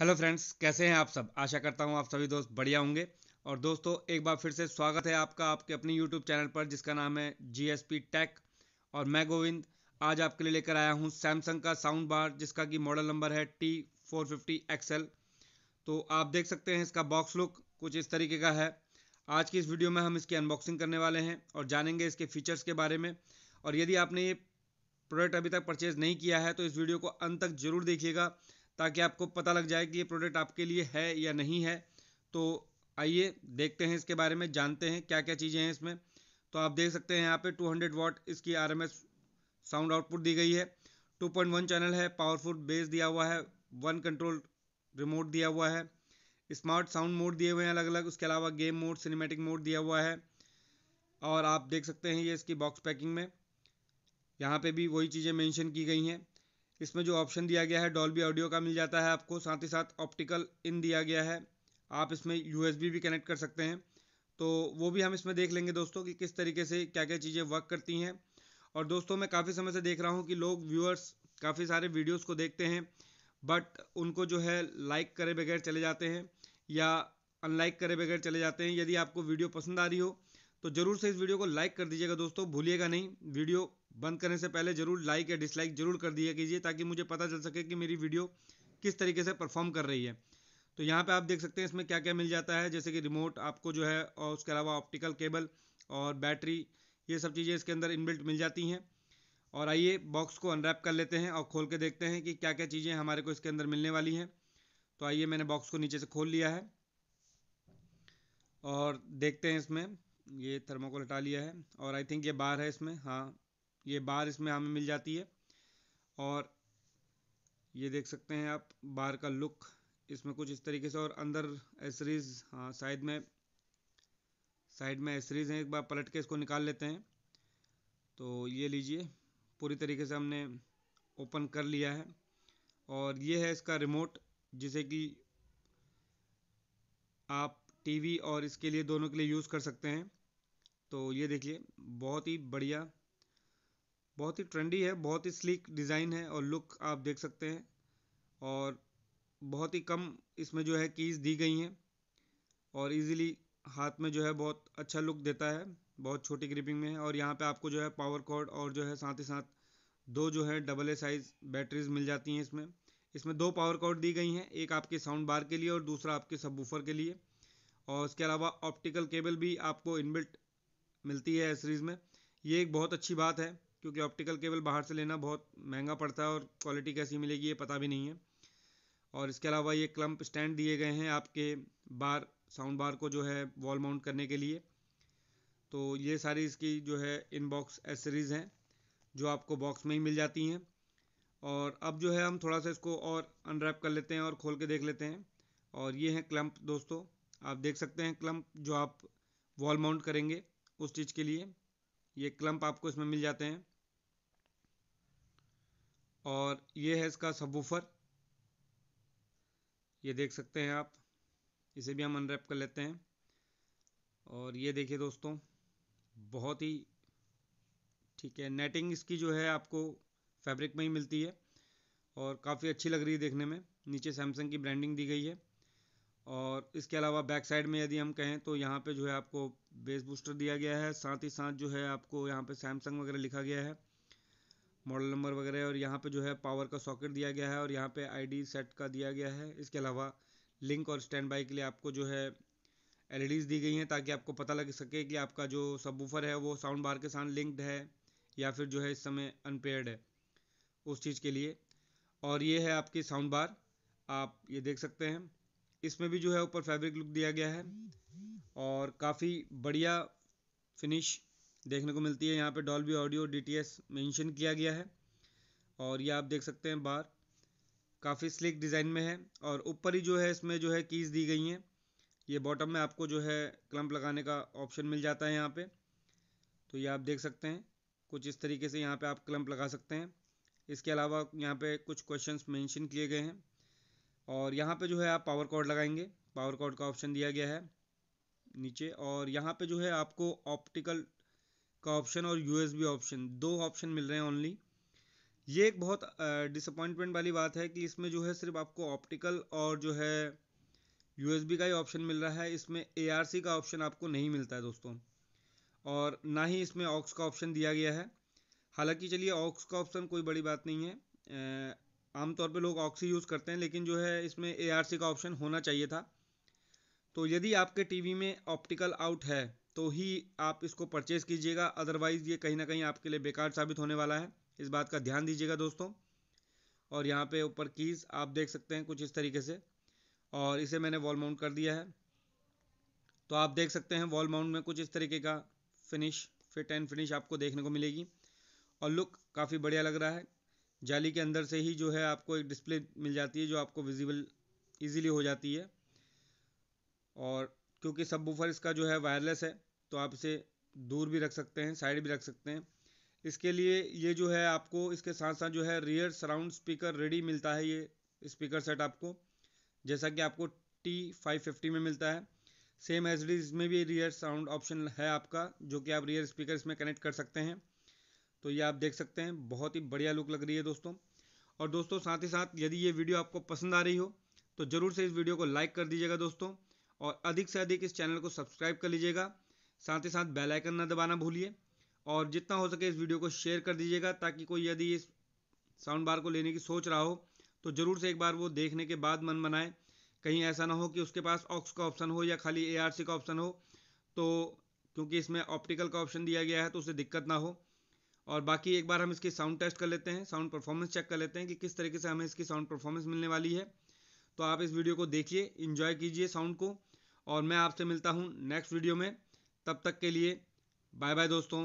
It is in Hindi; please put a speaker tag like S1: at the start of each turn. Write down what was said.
S1: हेलो फ्रेंड्स कैसे हैं आप सब आशा करता हूं आप सभी दोस्त बढ़िया होंगे और दोस्तों एक बार फिर से स्वागत है आपका आपके अपने यूट्यूब चैनल पर जिसका नाम है पी टेक और मैं गोविंद आज आपके लिए लेकर आया हूं सैमसंग का साउंड बार जिसका कि मॉडल नंबर है टी फोर फिफ्टी एक्सएल तो आप देख सकते हैं इसका बॉक्स लुक कुछ इस तरीके का है आज की इस वीडियो में हम इसकी अनबॉक्सिंग करने वाले हैं और जानेंगे इसके फीचर्स के बारे में और यदि आपने ये प्रोडक्ट अभी तक परचेज़ नहीं किया है तो इस वीडियो को अंत तक जरूर देखिएगा ताकि आपको पता लग जाए कि ये प्रोडक्ट आपके लिए है या नहीं है तो आइए देखते हैं इसके बारे में जानते हैं क्या क्या चीज़ें हैं इसमें तो आप देख सकते हैं यहाँ पे 200 वॉट इसकी आर साउंड आउटपुट दी गई है 2.1 चैनल है पावरफुल बेस दिया हुआ है वन कंट्रोल रिमोट दिया हुआ है स्मार्ट साउंड मोड दिए हुए हैं अलग अलग उसके अलावा गेम मोड सिनेमेटिक मोड दिया हुआ है और आप देख सकते हैं ये इसकी बॉक्स पैकिंग में यहाँ पे भी वही चीज़ें मेंशन की गई हैं इसमें जो ऑप्शन दिया गया है डॉल्बी ऑडियो का मिल जाता है आपको साथ ही साथ ऑप्टिकल इन दिया गया है आप इसमें यू भी कनेक्ट कर सकते हैं तो वो भी हम इसमें देख लेंगे दोस्तों कि किस तरीके से क्या क्या चीज़ें वर्क करती हैं और दोस्तों मैं काफ़ी समय से देख रहा हूँ कि लोग व्यूअर्स काफ़ी सारे वीडियोस को देखते हैं बट उनको जो है लाइक करे बगैर चले जाते हैं या अनलाइक करे बगैर चले जाते हैं यदि आपको वीडियो पसंद आ रही हो तो ज़रूर से इस वीडियो को लाइक कर दीजिएगा दोस्तों भूलिएगा नहीं वीडियो बंद करने से पहले ज़रूर लाइक या डिसलाइक जरूर कर दिया कीजिए ताकि मुझे पता चल सके कि मेरी वीडियो किस तरीके से परफॉर्म कर रही है तो यहाँ पे आप देख सकते हैं इसमें क्या क्या मिल जाता है जैसे कि रिमोट आपको जो है और उसके अलावा ऑप्टिकल केबल और बैटरी ये सब चीज़ें इसके अंदर इनबिल्ट मिल जाती हैं और आइए बॉक्स को अनरैप कर लेते हैं और खोल के देखते हैं कि क्या क्या चीज़ें हमारे को इसके अंदर मिलने वाली हैं तो आइए मैंने बॉक्स को नीचे से खोल लिया है और देखते हैं इसमें ये थर्मोकोल हटा लिया है और आई थिंक ये बार है इसमें हाँ ये बार इसमें हमें मिल जाती है और ये देख सकते हैं आप बार का लुक इसमें कुछ इस तरीके से और अंदर एसरीज हाँ साइड में साइड में एसरीज हैं एक बार पलट के इसको निकाल लेते हैं तो ये लीजिए पूरी तरीके से हमने ओपन कर लिया है और ये है इसका रिमोट जिसे कि आप टीवी और इसके लिए दोनों के लिए यूज़ कर सकते हैं तो ये देखिए बहुत ही बढ़िया बहुत ही ट्रेंडी है बहुत ही स्लीक डिज़ाइन है और लुक आप देख सकते हैं और बहुत ही कम इसमें जो है कीज़ दी गई हैं और इजीली हाथ में जो है बहुत अच्छा लुक देता है बहुत छोटी ग्रिपिंग में है और यहाँ पे आपको जो है पावर कॉर्ड और जो है साथ ही साथ दो जो है डबल ए साइज़ बैटरीज मिल जाती हैं इसमें इसमें दो पावर कॉर्ड दी गई हैं एक आपके साउंड बार के लिए और दूसरा आपके सब के लिए और इसके अलावा ऑप्टिकल केबल भी आपको इनबिल्ट मिलती है एसरीज़ में ये एक बहुत अच्छी बात है क्योंकि ऑप्टिकल केबल बाहर से लेना बहुत महंगा पड़ता है और क्वालिटी कैसी मिलेगी ये पता भी नहीं है और इसके अलावा ये क्लम्प स्टैंड दिए गए हैं आपके बार साउंड बार को जो है वॉल माउंट करने के लिए तो ये सारी इसकी जो है इनबॉक्स एसरीज़ हैं जो आपको बॉक्स में ही मिल जाती हैं और अब जो है हम थोड़ा सा इसको और अनरैप कर लेते हैं और खोल के देख लेते हैं और ये हैं क्लम्प दोस्तों आप देख सकते हैं क्लम्प जो आप वॉल माउंट करेंगे उस चीज़ के लिए ये क्लम्प आपको इसमें मिल जाते हैं और ये है इसका सबवूफर ये देख सकते हैं आप इसे भी हम अनरैप कर लेते हैं और ये देखिए दोस्तों बहुत ही ठीक है नेटिंग इसकी जो है आपको फैब्रिक में ही मिलती है और काफ़ी अच्छी लग रही है देखने में नीचे सैमसंग की ब्रांडिंग दी गई है और इसके अलावा बैक साइड में यदि हम कहें तो यहाँ पे जो है आपको बेस बूस्टर दिया गया है साथ ही साथ जो है आपको यहाँ पे सैमसंग वगैरह लिखा गया है मॉडल नंबर वगैरह और यहाँ पे जो है पावर का सॉकेट दिया गया है और यहाँ पे आईडी सेट का दिया गया है इसके अलावा लिंक और स्टैंड बाई के लिए आपको जो है एल e दी गई हैं ताकि आपको पता लग सके कि आपका जो सब है वो साउंड बार के साथ लिंक्ड है या फिर जो है इस समय अनपेयर्ड है उस चीज़ के लिए और ये है आपकी साउंड बार आप ये देख सकते हैं इसमें भी जो है ऊपर फैब्रिक लुक दिया गया है और काफ़ी बढ़िया फिनिश देखने को मिलती है यहाँ पे Dolby audio D T S mention किया गया है और ये आप देख सकते हैं बाहर काफ़ी स्लिक डिज़ाइन में है और ऊपर ही जो है इसमें जो है कीज़ दी गई हैं ये बॉटम में आपको जो है क्लम्प लगाने का ऑप्शन मिल जाता है यहाँ पर तो ये आप देख सकते हैं कुछ इस तरीके से यहाँ पर आप क्लम्प लगा सकते हैं इसके अलावा यहाँ पे कुछ क्वेश्चंस मेंशन किए गए हैं और यहाँ पे जो है आप पावर कॉर्ड लगाएंगे पावर कॉर्ड का ऑप्शन दिया गया है नीचे और यहाँ पे जो है आपको ऑप्टिकल का ऑप्शन और यूएसबी ऑप्शन दो ऑप्शन मिल रहे हैं ओनली ये एक बहुत डिसअपॉइंटमेंट वाली बात है कि इसमें जो है सिर्फ आपको ऑप्टिकल और जो है यूएसबी का ही ऑप्शन मिल रहा है इसमें एआरसी का ऑप्शन आपको नहीं मिलता है दोस्तों और ना ही इसमें ऑक्स का ऑप्शन दिया गया है हालांकि चलिए ऑक्स का ऑप्शन कोई बड़ी बात नहीं है आमतौर पे लोग ऑक्सी यूज़ करते हैं लेकिन जो है इसमें ए का ऑप्शन होना चाहिए था तो यदि आपके टीवी में ऑप्टिकल आउट है तो ही आप इसको परचेज़ कीजिएगा अदरवाइज़ ये कहीं ना कहीं आपके लिए बेकार साबित होने वाला है इस बात का ध्यान दीजिएगा दोस्तों और यहाँ पे ऊपर कीज़ आप देख सकते हैं कुछ इस तरीके से और इसे मैंने वॉल माउंट कर दिया है तो आप देख सकते हैं वॉल माउंट में कुछ इस तरीके का फिनिश फिट एंड फिनिश आपको देखने को मिलेगी और लुक काफ़ी बढ़िया लग रहा है जाली के अंदर से ही जो है आपको एक डिस्प्ले मिल जाती है जो आपको विजिबल इजीली हो जाती है और क्योंकि सब बुफर इसका जो है वायरलेस है तो आप इसे दूर भी रख सकते हैं साइड भी रख सकते हैं इसके लिए ये जो है आपको इसके साथ साथ जो है रियर सराउंड स्पीकर रेडी मिलता है ये स्पीकर सेट आपको जैसा कि आपको टी फाइव फिफ्टी में मिलता है सेम एस डी इसमें भी रियर साउंड ऑप्शन है आपका जो कि आप रियर स्पीकर इसमें कनेक्ट कर सकते हैं तो ये आप देख सकते हैं बहुत ही बढ़िया लुक लग रही है दोस्तों और दोस्तों साथ ही साथ यदि ये वीडियो आपको पसंद आ रही हो तो ज़रूर से इस वीडियो को लाइक कर दीजिएगा दोस्तों और अधिक से अधिक इस चैनल को सब्सक्राइब कर लीजिएगा साथ ही साथ बेल आइकन ना दबाना भूलिए और जितना हो सके इस वीडियो को शेयर कर दीजिएगा ताकि कोई यदि इस साउंड बार को लेने की सोच रहा हो तो ज़रूर से एक बार वो देखने के बाद मन बनाए कहीं ऐसा ना हो कि उसके पास ऑक्स का ऑप्शन हो या खाली ए का ऑप्शन हो तो क्योंकि इसमें ऑप्टिकल का ऑप्शन दिया गया है तो उसे दिक्कत ना हो और बाकी एक बार हम इसकी साउंड टेस्ट कर लेते हैं साउंड परफॉर्मेंस चेक कर लेते हैं कि किस तरीके से हमें इसकी साउंड परफॉर्मेंस मिलने वाली है तो आप इस वीडियो को देखिए इन्जॉय कीजिए साउंड को और मैं आपसे मिलता हूँ नेक्स्ट वीडियो में तब तक के लिए बाय बाय दोस्तों